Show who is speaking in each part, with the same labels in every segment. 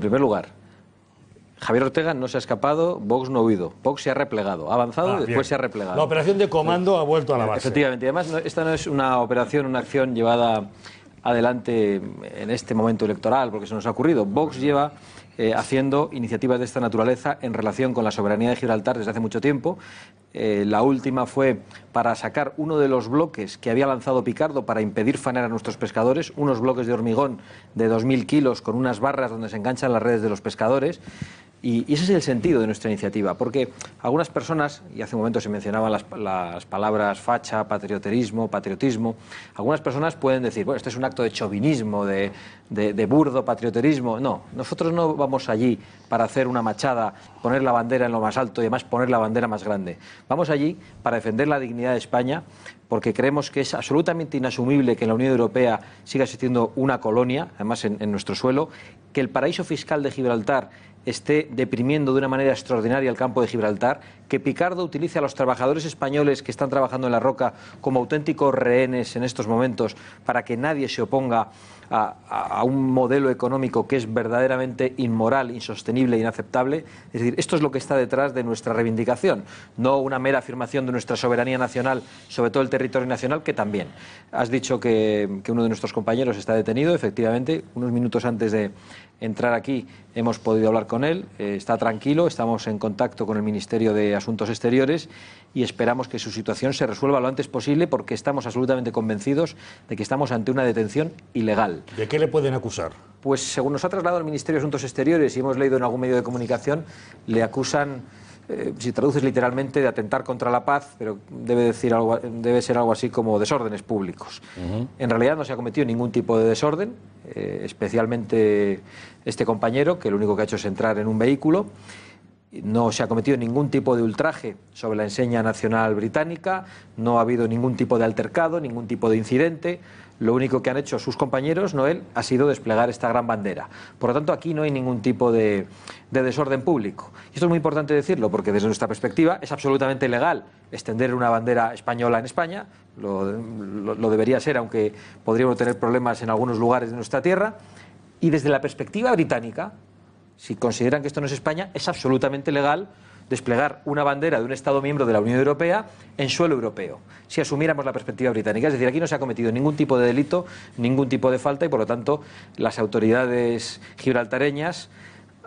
Speaker 1: En primer lugar, Javier Ortega no se ha escapado, Vox no ha huido, Vox se ha replegado, ha avanzado y ah, después se ha replegado. La operación de comando ha vuelto a la base. Efectivamente, además esta no es una operación, una acción llevada adelante en este momento electoral, porque se nos ha ocurrido. Vox lleva eh, haciendo iniciativas de esta naturaleza en relación con la soberanía de Gibraltar desde hace mucho tiempo. Eh, la última fue para sacar uno de los bloques que había lanzado Picardo para impedir fanar a nuestros pescadores, unos bloques de hormigón de 2.000 kilos con unas barras donde se enganchan las redes de los pescadores. Y, ese es el sentido de nuestra iniciativa, porque algunas personas, y hace un momento se mencionaban las, palabras facha, patrioterismo, patriotismo, algunas personas pueden decir, bueno, esto es un acto de chauvinismo, de, burdo patrioterismo. No, nosotros no vamos allí para hacer una machada, poner la bandera en lo más alto y además poner la bandera más grande. Vamos allí para defender la dignidad de España, porque creemos que es absolutamente inasumible que en la Unión Europea siga existiendo una colonia, además en, nuestro suelo, que el paraíso fiscal de Gibraltar esté deprimiendo de una manera extraordinaria el campo de Gibraltar, que Picardo utilice a los trabajadores españoles que están trabajando en la roca como auténticos rehenes en estos momentos para que nadie se oponga a, un modelo económico que es verdaderamente inmoral, insostenible e inaceptable. Es decir, esto es lo que está detrás de nuestra reivindicación, no una mera afirmación de nuestra soberanía nacional sobre todo el territorio nacional, que también. Has dicho que uno de nuestros compañeros está detenido, efectivamente, unos minutos antes de entrar aquí, hemos podido hablar con él, eh, está tranquilo, estamos en contacto con el Ministerio de Asuntos Exteriores y esperamos que su situación se resuelva lo antes posible porque estamos absolutamente convencidos de que estamos ante una detención ilegal. ¿De qué le pueden acusar? Pues según nos ha trasladado el Ministerio de Asuntos Exteriores y hemos leído en algún medio de comunicación, le acusan eh, si traduces literalmente, de atentar contra la paz, pero debe, decir algo, debe ser algo así como desórdenes públicos. En realidad no se ha cometido ningún tipo de desorden, eh, especialmente este compañero, que lo único que ha hecho es entrar en un vehículo. No se ha cometido ningún tipo de ultraje sobre la enseña nacional británica, no ha habido ningún tipo de altercado, ningún tipo de incidente lo único que han hecho sus compañeros, Noel, ha sido desplegar esta gran bandera. Por lo tanto, aquí no hay ningún tipo de, desorden público. esto es muy importante decirlo, porque desde nuestra perspectiva es absolutamente legal extender una bandera española en España, lo, lo debería ser, aunque podríamos tener problemas en algunos lugares de nuestra tierra. Y desde la perspectiva británica, si consideran que esto no es España, es absolutamente legal desplegar una bandera de un Estado miembro de la Unión Europea en suelo europeo, si asumiéramos la perspectiva británica. Es decir, aquí no se ha cometido ningún tipo de delito, ningún tipo de falta y, por lo tanto, las autoridades gibraltareñas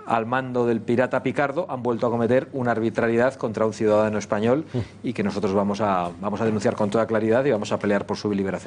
Speaker 1: al mando del pirata Picardo han vuelto a cometer una arbitrariedad contra un ciudadano español mm. y que nosotros vamos a, vamos a denunciar con toda claridad y vamos a pelear por su liberación.